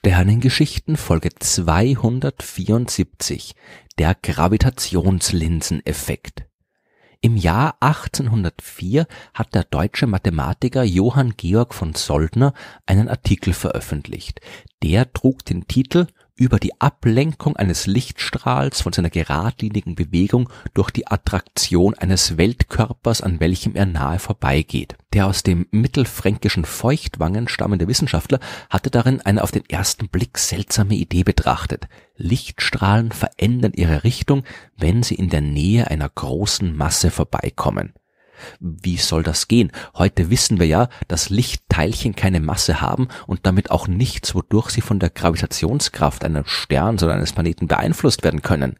Sternengeschichten Folge 274 Der Gravitationslinseneffekt Im Jahr 1804 hat der deutsche Mathematiker Johann Georg von Soldner einen Artikel veröffentlicht. Der trug den Titel über die Ablenkung eines Lichtstrahls von seiner geradlinigen Bewegung durch die Attraktion eines Weltkörpers, an welchem er nahe vorbeigeht. Der aus dem mittelfränkischen Feuchtwangen stammende Wissenschaftler hatte darin eine auf den ersten Blick seltsame Idee betrachtet. Lichtstrahlen verändern ihre Richtung, wenn sie in der Nähe einer großen Masse vorbeikommen. Wie soll das gehen? Heute wissen wir ja, dass Lichtteilchen keine Masse haben und damit auch nichts, wodurch sie von der Gravitationskraft eines Sterns oder eines Planeten beeinflusst werden können.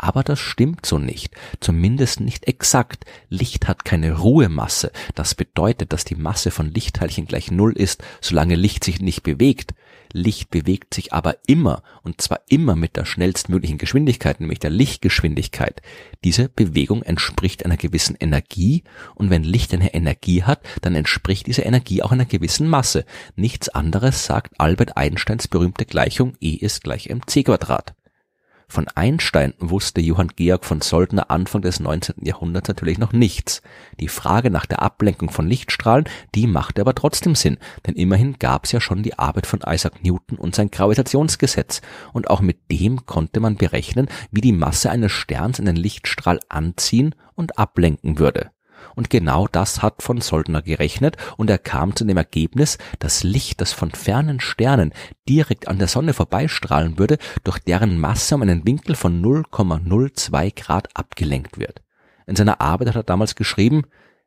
Aber das stimmt so nicht, zumindest nicht exakt. Licht hat keine Ruhemasse. Das bedeutet, dass die Masse von Lichtteilchen gleich Null ist, solange Licht sich nicht bewegt. Licht bewegt sich aber immer, und zwar immer mit der schnellstmöglichen Geschwindigkeit, nämlich der Lichtgeschwindigkeit. Diese Bewegung entspricht einer gewissen Energie, und wenn Licht eine Energie hat, dann entspricht diese Energie auch einer gewissen Masse. Nichts anderes sagt Albert Einsteins berühmte Gleichung E ist gleich mc Quadrat. Von Einstein wusste Johann Georg von Soldner Anfang des 19. Jahrhunderts natürlich noch nichts. Die Frage nach der Ablenkung von Lichtstrahlen, die machte aber trotzdem Sinn, denn immerhin gab's ja schon die Arbeit von Isaac Newton und sein Gravitationsgesetz, und auch mit dem konnte man berechnen, wie die Masse eines Sterns einen Lichtstrahl anziehen und ablenken würde. Und genau das hat von Soldner gerechnet und er kam zu dem Ergebnis, dass Licht, das von fernen Sternen direkt an der Sonne vorbeistrahlen würde, durch deren Masse um einen Winkel von 0,02 Grad abgelenkt wird. In seiner Arbeit hat er damals geschrieben,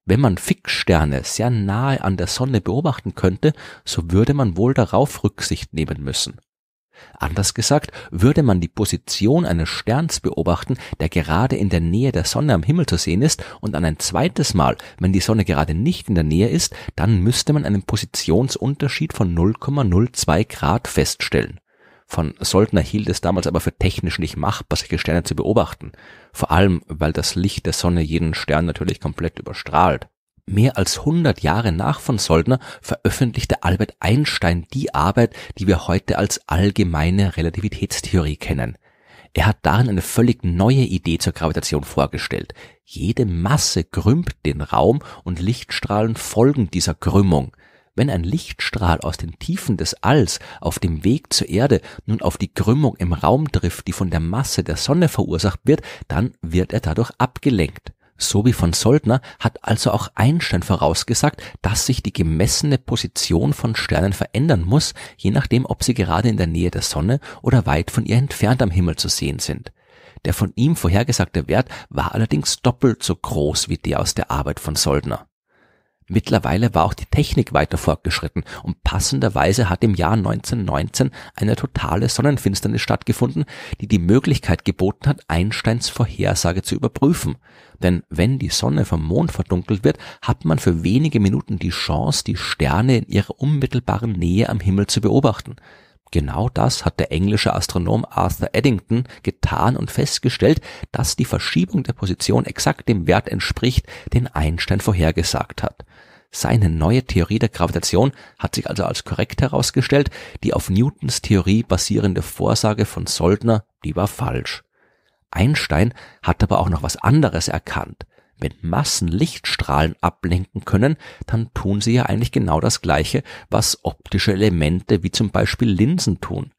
wenn man Fixsterne sehr nahe an der Sonne beobachten könnte, so würde man wohl darauf Rücksicht nehmen müssen. Anders gesagt, würde man die Position eines Sterns beobachten, der gerade in der Nähe der Sonne am Himmel zu sehen ist, und dann ein zweites Mal, wenn die Sonne gerade nicht in der Nähe ist, dann müsste man einen Positionsunterschied von 0,02 Grad feststellen. Von Soldner hielt es damals aber für technisch nicht machbar, solche Sterne zu beobachten. Vor allem, weil das Licht der Sonne jeden Stern natürlich komplett überstrahlt. Mehr als 100 Jahre nach von Soldner veröffentlichte Albert Einstein die Arbeit, die wir heute als allgemeine Relativitätstheorie kennen. Er hat darin eine völlig neue Idee zur Gravitation vorgestellt. Jede Masse krümmt den Raum und Lichtstrahlen folgen dieser Krümmung. Wenn ein Lichtstrahl aus den Tiefen des Alls auf dem Weg zur Erde nun auf die Krümmung im Raum trifft, die von der Masse der Sonne verursacht wird, dann wird er dadurch abgelenkt. So wie von Soldner hat also auch Einstein vorausgesagt, dass sich die gemessene Position von Sternen verändern muss, je nachdem, ob sie gerade in der Nähe der Sonne oder weit von ihr entfernt am Himmel zu sehen sind. Der von ihm vorhergesagte Wert war allerdings doppelt so groß wie der aus der Arbeit von Soldner. Mittlerweile war auch die Technik weiter fortgeschritten und passenderweise hat im Jahr 1919 eine totale Sonnenfinsternis stattgefunden, die die Möglichkeit geboten hat, Einsteins Vorhersage zu überprüfen. Denn wenn die Sonne vom Mond verdunkelt wird, hat man für wenige Minuten die Chance, die Sterne in ihrer unmittelbaren Nähe am Himmel zu beobachten. Genau das hat der englische Astronom Arthur Eddington getan und festgestellt, dass die Verschiebung der Position exakt dem Wert entspricht, den Einstein vorhergesagt hat. Seine neue Theorie der Gravitation hat sich also als korrekt herausgestellt, die auf Newtons Theorie basierende Vorsage von Soldner, die war falsch. Einstein hat aber auch noch was anderes erkannt. Wenn Massen Lichtstrahlen ablenken können, dann tun sie ja eigentlich genau das Gleiche, was optische Elemente wie zum Beispiel Linsen tun.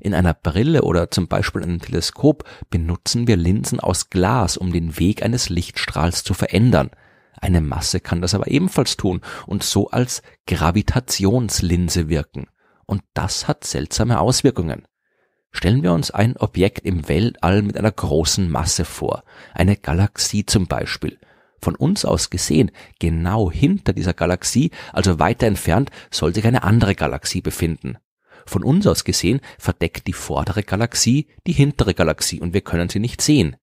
In einer Brille oder zum Beispiel einem Teleskop benutzen wir Linsen aus Glas, um den Weg eines Lichtstrahls zu verändern – eine Masse kann das aber ebenfalls tun und so als Gravitationslinse wirken. Und das hat seltsame Auswirkungen. Stellen wir uns ein Objekt im Weltall mit einer großen Masse vor, eine Galaxie zum Beispiel. Von uns aus gesehen, genau hinter dieser Galaxie, also weiter entfernt, soll sich eine andere Galaxie befinden. Von uns aus gesehen verdeckt die vordere Galaxie die hintere Galaxie und wir können sie nicht sehen.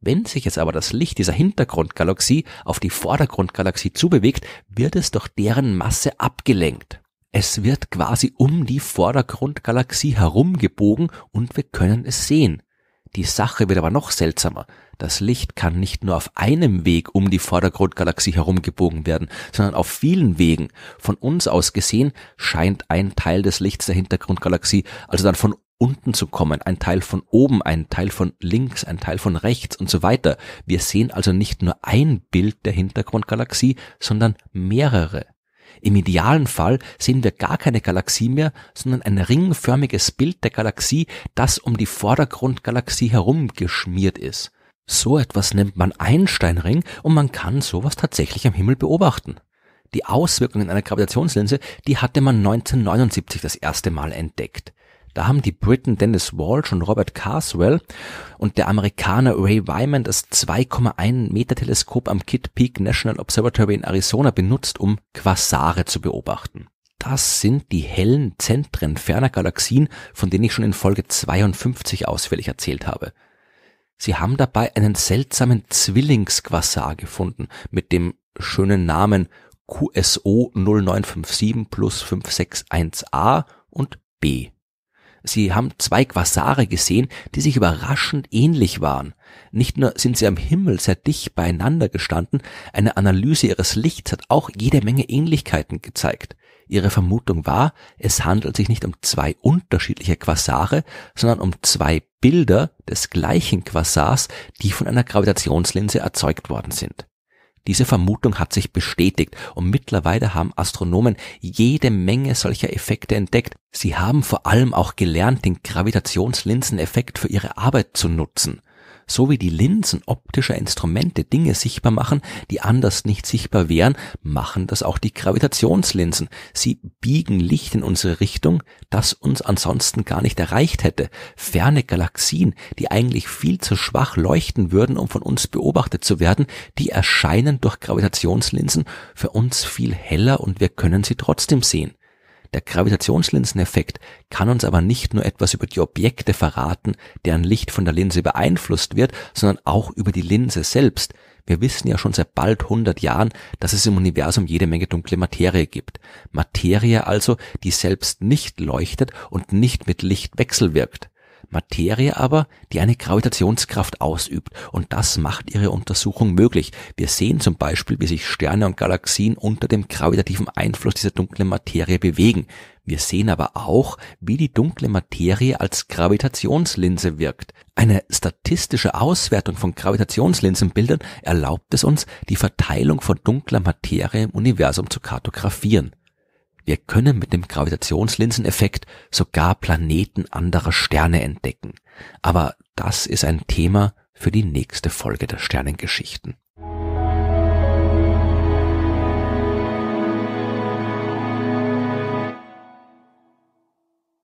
Wenn sich jetzt aber das Licht dieser Hintergrundgalaxie auf die Vordergrundgalaxie zubewegt, wird es durch deren Masse abgelenkt. Es wird quasi um die Vordergrundgalaxie herumgebogen und wir können es sehen. Die Sache wird aber noch seltsamer. Das Licht kann nicht nur auf einem Weg um die Vordergrundgalaxie herumgebogen werden, sondern auf vielen Wegen. Von uns aus gesehen scheint ein Teil des Lichts der Hintergrundgalaxie also dann von unten zu kommen, ein Teil von oben, ein Teil von links, ein Teil von rechts und so weiter. Wir sehen also nicht nur ein Bild der Hintergrundgalaxie, sondern mehrere. Im idealen Fall sehen wir gar keine Galaxie mehr, sondern ein ringförmiges Bild der Galaxie, das um die Vordergrundgalaxie herum geschmiert ist. So etwas nennt man Einsteinring und man kann sowas tatsächlich am Himmel beobachten. Die Auswirkungen einer Gravitationslinse, die hatte man 1979 das erste Mal entdeckt. Da haben die Briten Dennis Walsh und Robert Carswell und der Amerikaner Ray Wyman das 2,1 Meter Teleskop am Kitt Peak National Observatory in Arizona benutzt, um Quasare zu beobachten. Das sind die hellen Zentren ferner Galaxien, von denen ich schon in Folge 52 ausführlich erzählt habe. Sie haben dabei einen seltsamen Zwillingsquasar gefunden mit dem schönen Namen QSO 0957 plus 561a und B. Sie haben zwei Quasare gesehen, die sich überraschend ähnlich waren. Nicht nur sind sie am Himmel sehr dicht beieinander gestanden, eine Analyse ihres Lichts hat auch jede Menge Ähnlichkeiten gezeigt. Ihre Vermutung war, es handelt sich nicht um zwei unterschiedliche Quasare, sondern um zwei Bilder des gleichen Quasars, die von einer Gravitationslinse erzeugt worden sind. Diese Vermutung hat sich bestätigt und mittlerweile haben Astronomen jede Menge solcher Effekte entdeckt. Sie haben vor allem auch gelernt, den Gravitationslinseneffekt für ihre Arbeit zu nutzen. So wie die Linsen optischer Instrumente Dinge sichtbar machen, die anders nicht sichtbar wären, machen das auch die Gravitationslinsen. Sie biegen Licht in unsere Richtung, das uns ansonsten gar nicht erreicht hätte. Ferne Galaxien, die eigentlich viel zu schwach leuchten würden, um von uns beobachtet zu werden, die erscheinen durch Gravitationslinsen für uns viel heller und wir können sie trotzdem sehen. Der Gravitationslinseneffekt kann uns aber nicht nur etwas über die Objekte verraten, deren Licht von der Linse beeinflusst wird, sondern auch über die Linse selbst. Wir wissen ja schon seit bald 100 Jahren, dass es im Universum jede Menge dunkle Materie gibt. Materie also, die selbst nicht leuchtet und nicht mit Licht wechselwirkt. Materie aber, die eine Gravitationskraft ausübt. Und das macht ihre Untersuchung möglich. Wir sehen zum Beispiel, wie sich Sterne und Galaxien unter dem gravitativen Einfluss dieser dunklen Materie bewegen. Wir sehen aber auch, wie die dunkle Materie als Gravitationslinse wirkt. Eine statistische Auswertung von Gravitationslinsenbildern erlaubt es uns, die Verteilung von dunkler Materie im Universum zu kartografieren. Wir können mit dem Gravitationslinseneffekt sogar Planeten anderer Sterne entdecken. Aber das ist ein Thema für die nächste Folge der Sternengeschichten.